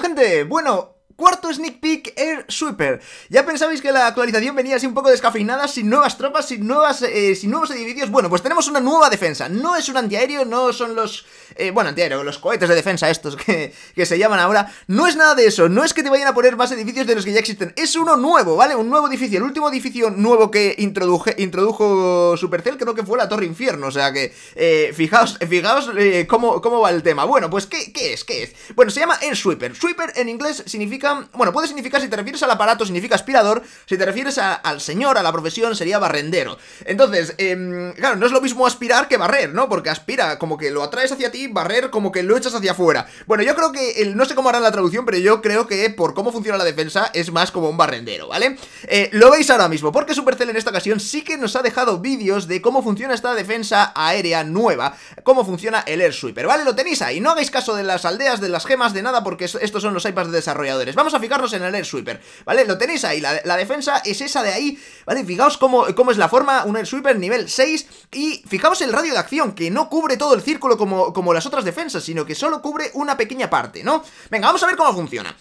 gente, bueno, Cuarto sneak peek Air Sweeper. Ya pensabais que la actualización venía así un poco descafeinada, sin nuevas tropas, sin nuevas, eh, sin nuevos edificios. Bueno, pues tenemos una nueva defensa. No es un antiaéreo, no son los... Eh, bueno, antiaéreo, los cohetes de defensa estos que, que, se llaman ahora. No es nada de eso, no es que te vayan a poner más edificios de los que ya existen. Es uno nuevo, ¿vale? Un nuevo edificio. El último edificio nuevo que introduje, introdujo Supercell creo que fue la Torre Infierno. O sea que, eh, fijaos, fijaos eh, cómo, cómo va el tema. Bueno, pues ¿qué, ¿qué es? ¿Qué es? Bueno, se llama Air Sweeper. Sweeper en inglés significa bueno, puede significar si te refieres al aparato, significa aspirador. Si te refieres al señor, a la profesión, sería barrendero. Entonces, em, claro, no es lo mismo aspirar que barrer, ¿no? Porque aspira como que lo atraes hacia ti, barrer como que lo echas hacia afuera. Bueno, yo creo que... El, no sé cómo harán la traducción, pero yo creo que por cómo funciona la defensa es más como un barrendero, ¿vale? Eh, lo veis ahora mismo, porque Supercell en esta ocasión sí que nos ha dejado vídeos de cómo funciona esta defensa aérea nueva, cómo funciona el Air Sweeper, ¿vale? Lo tenéis ahí, no hagáis caso de las aldeas, de las gemas, de nada, porque estos son los iPads de desarrolladores. Vamos a fijarnos en el Air Sweeper, ¿vale? Lo tenéis ahí, la, defensa es esa de ahí, ¿vale? Fijaos cómo, cómo es la forma, un Air Sweeper nivel 6 y fijaos el radio de acción, que no cubre todo el círculo como, como las otras defensas, sino que solo cubre una pequeña parte, ¿no? Venga, vamos a ver cómo funciona.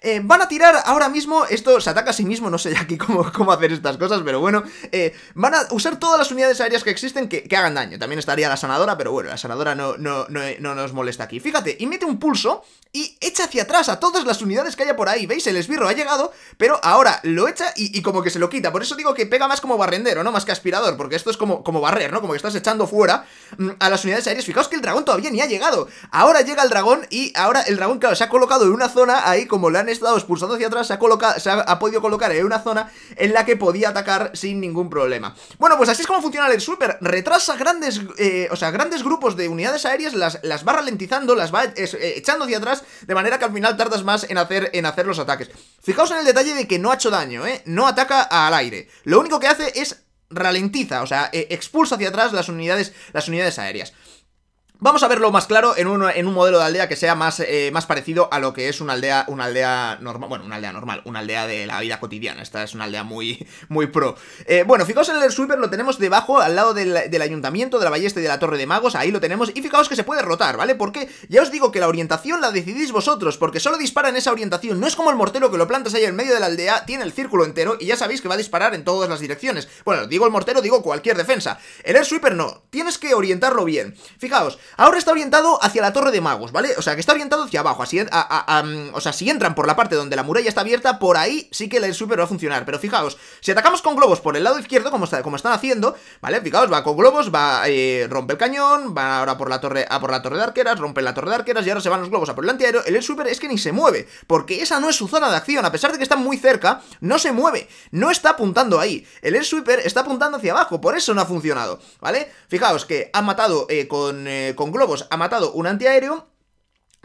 Eh, van a tirar ahora mismo, esto se ataca a sí mismo, no sé aquí cómo, hacer estas cosas, pero bueno, eh, van a usar todas las unidades aéreas que existen que, hagan daño. También estaría la sanadora, pero bueno, la sanadora no, no, no, nos molesta aquí. Fíjate, y mete un pulso y echa hacia atrás a todas las unidades que haya por ahí. ¿Veis? El esbirro ha llegado, pero ahora lo echa y, como que se lo quita. Por eso digo que pega más como barrendero, no más que aspirador, porque esto es como, como barrer, ¿no? Como que estás echando fuera mm, a las unidades aéreas. Fijaos que el dragón todavía ni ha llegado. Ahora llega el dragón y ahora el dragón, claro, se ha colocado en una zona ahí como la han estado expulsando hacia atrás, se ha, ha, podido colocar en una zona en la que podía atacar sin ningún problema. Bueno, pues así es como funciona el Super. Retrasa grandes, eh, o sea, grandes grupos de unidades aéreas, las, va ralentizando, las va eh, echando hacia atrás, de manera que al final tardas más en hacer, en hacer los ataques. Fijaos en el detalle de que no ha hecho daño, ¿eh? No ataca al aire. Lo único que hace es ralentiza, o sea, expulsa hacia atrás las unidades, las unidades aéreas. Vamos a verlo más claro en un, modelo de aldea que sea eh, más, parecido a lo que es una aldea, una aldea normal, bueno, una aldea normal, una aldea de la vida cotidiana, esta es una aldea muy, muy pro. Eh, bueno, fijaos en el air sweeper, lo tenemos debajo, al lado del, ayuntamiento, de la ballesta y de la torre de magos, ahí lo tenemos, y fijaos que se puede rotar, ¿vale? Porque ya os digo que la orientación la decidís vosotros, porque solo dispara en esa orientación, no es como el mortero que lo plantas ahí en medio de la aldea, tiene el círculo entero y ya sabéis que va a disparar en todas las direcciones. Bueno, digo el mortero, digo cualquier defensa. El air sweeper no, tienes que orientarlo bien. Fijaos, Ahora está orientado hacia la torre de magos, ¿vale? O sea, que está orientado hacia abajo, así, mm, o sea, si entran por la parte donde la muralla está abierta, por ahí sí que el super va a funcionar, pero fijaos, si atacamos con globos por el lado izquierdo, como, como están haciendo, ¿vale? Fijaos, va con globos, va, eh, rompe el cañón, va ahora por la torre, a por la torre de arqueras, rompe la torre de arqueras y ahora se van los globos a por el antiaéreo, el super es que ni se mueve, porque esa no es su zona de acción, a pesar de que está muy cerca, no se mueve, no está apuntando ahí, el super está apuntando hacia abajo, por eso no ha funcionado, ¿vale? Fijaos que ha matado eh, con... Eh, con globos ha matado un antiaéreo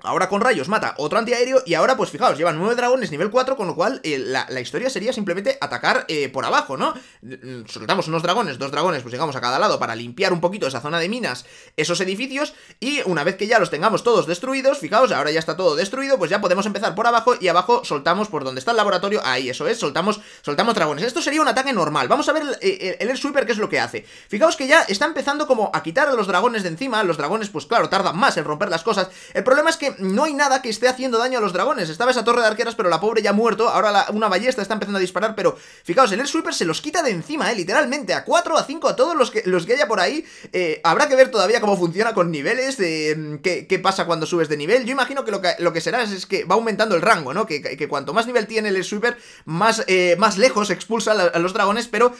Ahora con rayos mata otro antiaéreo y ahora pues fijaos, llevan nueve dragones nivel 4 con lo cual eh, la, historia sería simplemente atacar eh, por abajo, ¿no? Mm, soltamos unos dragones, dos dragones pues llegamos a cada lado para limpiar un poquito esa zona de minas, esos edificios y una vez que ya los tengamos todos destruidos, fijaos, ahora ya está todo destruido, pues ya podemos empezar por abajo y abajo soltamos por donde está el laboratorio, ahí eso es, soltamos, soltamos dragones. Esto sería un ataque normal, vamos a ver eh, el, el, el sweeper qué es lo que hace. Fijaos que ya está empezando como a quitar a los dragones de encima, los dragones pues claro tardan más en romper las cosas, el problema es que no hay nada que esté haciendo daño a los dragones. Estaba esa torre de arqueras, pero la pobre ya ha muerto. Ahora una ballesta está empezando a disparar, pero fijaos, el super Sweeper se los quita de encima, eh, literalmente. A 4, a 5, a todos los que, los que haya por ahí. Eh, habrá que ver todavía cómo funciona con niveles, eh, que qué, pasa cuando subes de nivel. Yo imagino que lo que, lo será es, que va aumentando el rango, ¿no? Que, cuanto más nivel tiene el el Sweeper, más, eh, más lejos expulsa a, los dragones, pero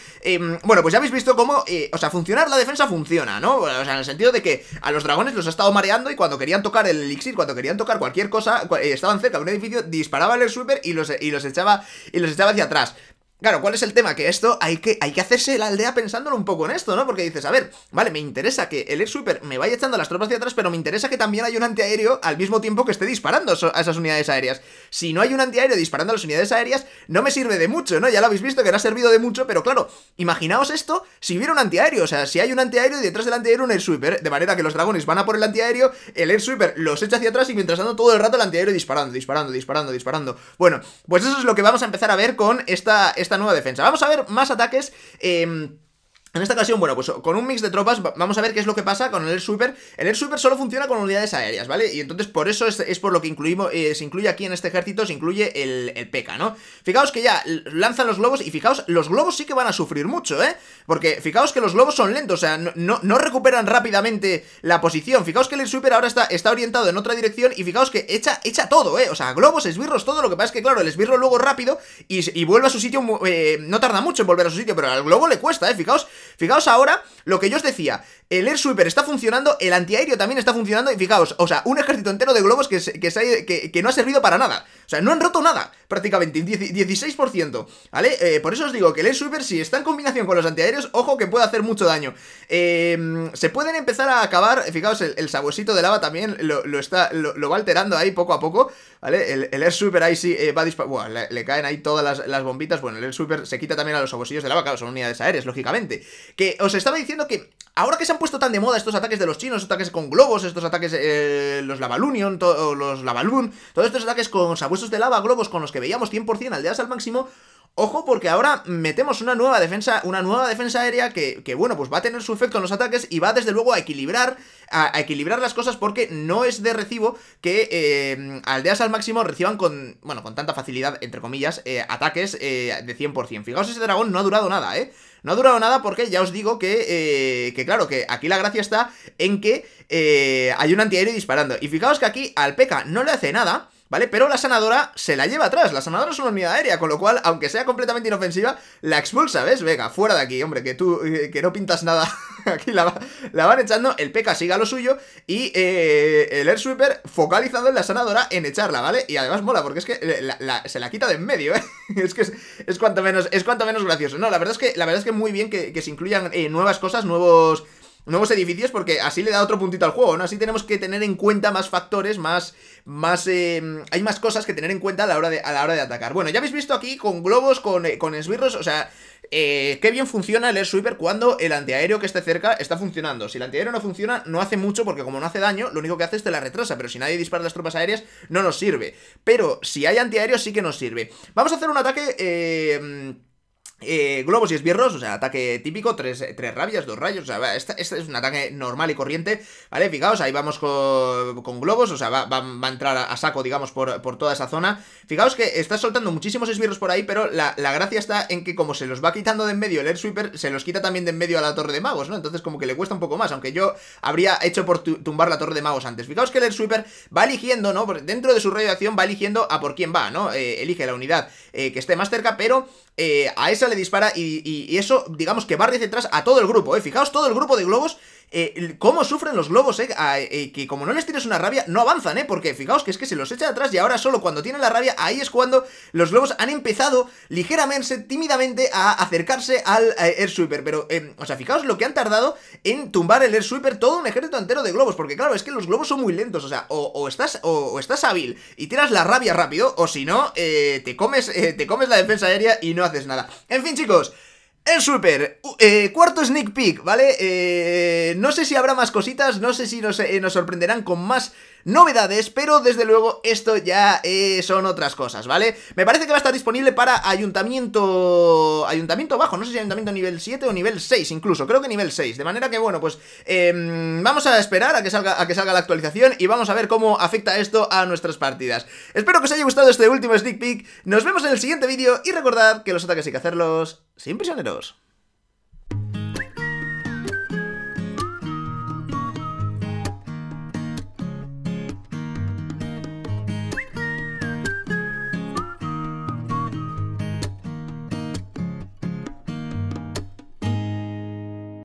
bueno, pues ya habéis visto cómo, o sea, funcionar la defensa funciona, ¿no? O sea, en el sentido de que a los dragones los ha estado mareando y cuando querían tocar el elixir, cuando querían tocar cualquier cosa, eh, estaban cerca de un edificio, disparaban el sweeper y los, y los echaba y los echaba hacia atrás. Claro, ¿cuál es el tema? Que esto hay que, hay que hacerse la aldea pensándolo un poco en esto, ¿no? Porque dices, a ver, vale, me interesa que el Air Sweeper me vaya echando las tropas hacia atrás, pero me interesa que también hay un antiaéreo al mismo tiempo que esté disparando a esas unidades aéreas. Si no hay un antiaéreo disparando a las unidades aéreas, no me sirve de mucho, ¿no? Ya lo habéis visto que no ha servido de mucho, pero claro, imaginaos esto si hubiera un antiaéreo, o sea, si hay un antiaéreo y detrás del antiaéreo un Air Sweeper, de manera que los dragones van a por el antiaéreo, el Air Sweeper los echa hacia atrás y mientras tanto todo el rato el antiaéreo disparando, disparando, disparando, disparando. Bueno, pues eso es lo que vamos a empezar a ver con esta nueva defensa. Vamos a ver más ataques. Eh, en esta ocasión, bueno, pues con un mix de tropas vamos a ver qué es lo que pasa con el Air Sweeper. El Air Sweeper solo funciona con unidades aéreas, ¿vale? Y entonces por eso es, por lo que incluimos, eh, se incluye aquí en este ejército, se incluye el, el PK, ¿no? Fijaos que ya lanzan los globos y fijaos, los globos sí que van a sufrir mucho, ¿eh? Porque fijaos que los globos son lentos, o sea, no, recuperan rápidamente la posición. Fijaos que el Air Sweeper ahora está, está orientado en otra dirección y fijaos que echa, echa todo, ¿eh? O sea, globos, esbirros, todo. Lo que pasa es que, claro, el esbirro luego rápido y, vuelve a su sitio, eh, no tarda mucho en volver a su sitio, pero al globo le cuesta, ¿eh? Fijaos Fijaos ahora lo que yo os decía. El air sweeper está funcionando, el antiaéreo también está funcionando y fijaos, o sea, un ejército entero de globos que, que no ha servido para nada. O sea, no han roto nada prácticamente 16%, ¿vale? Eh, por eso os digo que el Air Sweeper, si está en combinación con los antiaéreos, ojo que puede hacer mucho daño. Eh, se pueden empezar a acabar, fijaos, el, sabuesito de lava también lo, está, lo, va alterando ahí poco a poco, ¿vale? El, Air Sweeper ahí sí eh, va a le, caen ahí todas las, bombitas, bueno, el Air Sweeper se quita también a los sabuesillos de lava, claro, son unidades aéreas, lógicamente. Que os estaba diciendo que Ahora que se han puesto tan de moda estos ataques de los chinos, ataques con globos, estos ataques, los Lavalunion, los Lavalun, todos estos ataques con sabuesos de lava, globos con los que veíamos 100% aldeas al máximo, Ojo porque ahora metemos una nueva defensa, una nueva defensa aérea que, que, bueno, pues va a tener su efecto en los ataques y va desde luego a equilibrar, a, equilibrar las cosas porque no es de recibo que eh, aldeas al máximo reciban con, bueno, con tanta facilidad, entre comillas, eh, ataques eh, de 100%. Fijaos, ese dragón no ha durado nada, ¿eh? No ha durado nada porque ya os digo que, que claro, que aquí la gracia está en que hay un antiaéreo disparando. Y fijaos que aquí al P.K. no le hace nada, ¿vale? Pero la sanadora se la lleva atrás, la sanadora es una unidad aérea, con lo cual, aunque sea completamente inofensiva, la expulsa, ¿ves? Venga, fuera de aquí, hombre, que tú, eh, que no pintas nada, aquí la, van echando, el P.K. siga a lo suyo y eh, el Air Sweeper focalizado en la sanadora en echarla, ¿vale? Y además mola, porque es que se la quita de en medio, ¿eh? es que es, cuanto menos, es cuanto menos gracioso, ¿no? La verdad es que, la verdad es que muy bien que, se incluyan eh, nuevas cosas, nuevos nuevos edificios porque así le da otro puntito al juego, ¿no? Así tenemos que tener en cuenta más factores, más... más eh, hay más cosas que tener en cuenta a la hora de, a la hora de atacar. Bueno, ya habéis visto aquí con globos, con, eh, con esbirros, o sea... Eh, qué bien funciona el Air Sweeper cuando el antiaéreo que esté cerca está funcionando. Si el antiaéreo no funciona, no hace mucho porque como no hace daño, lo único que hace es te la retrasa, pero si nadie dispara las tropas aéreas, no nos sirve. Pero si hay antiaéreo, sí que nos sirve. Vamos a hacer un ataque... Eh, eh, globos y esbirros, o sea, ataque típico, tres, tres rabias, dos rayos, o sea, este, es un ataque normal y corriente, ¿vale? Fijaos, ahí vamos con, globos, o sea, va, a entrar a, saco, digamos, por, por, toda esa zona. Fijaos que está soltando muchísimos esbirros por ahí, pero la, gracia está en que como se los va quitando de en medio el Air Sweeper, se los quita también de en medio a la Torre de Magos, ¿no? Entonces como que le cuesta un poco más, aunque yo habría hecho por tumbar la Torre de Magos antes. Fijaos que el Air Sweeper va eligiendo, ¿no? dentro de su radio de acción va eligiendo a por quién va, ¿no? Eh, elige la unidad eh, que esté más cerca, pero eh, a esa le dispara y, eso, digamos que va hacia atrás a todo el grupo, ¿eh? Fijaos, todo el grupo de globos eh, cómo sufren los globos, eh, eh que como no les tienes una rabia, no avanzan, eh, porque fijaos que es que se los echa de atrás y ahora solo cuando tienen la rabia, ahí es cuando los globos han empezado ligeramente, tímidamente a acercarse al eh, Air Sweeper, pero, em, o sea, fijaos lo que han tardado en tumbar el Air Sweeper todo un ejército entero de globos, porque claro, es que los globos son muy lentos, o sea, o, estás, o, estás hábil y tiras la rabia rápido, o si no, te comes, te comes la defensa aérea y no haces nada. En fin, chicos... El Super, eh, cuarto sneak peek, ¿vale? Eh, no sé si habrá más cositas, no sé si nos eh, sorprenderán con más novedades, pero desde luego esto ya eh, son otras cosas, ¿vale? Me parece que va a estar disponible para ayuntamiento... Ayuntamiento bajo, no sé si ayuntamiento nivel 7 o nivel 6 incluso, creo que nivel 6. De manera que, bueno, pues em, vamos a esperar a que, salga, a que salga la actualización y vamos a ver cómo afecta esto a nuestras partidas. Espero que os haya gustado este último sneak peek. Nos vemos en el siguiente vídeo y recordad que los ataques hay que hacerlos sin prisioneros.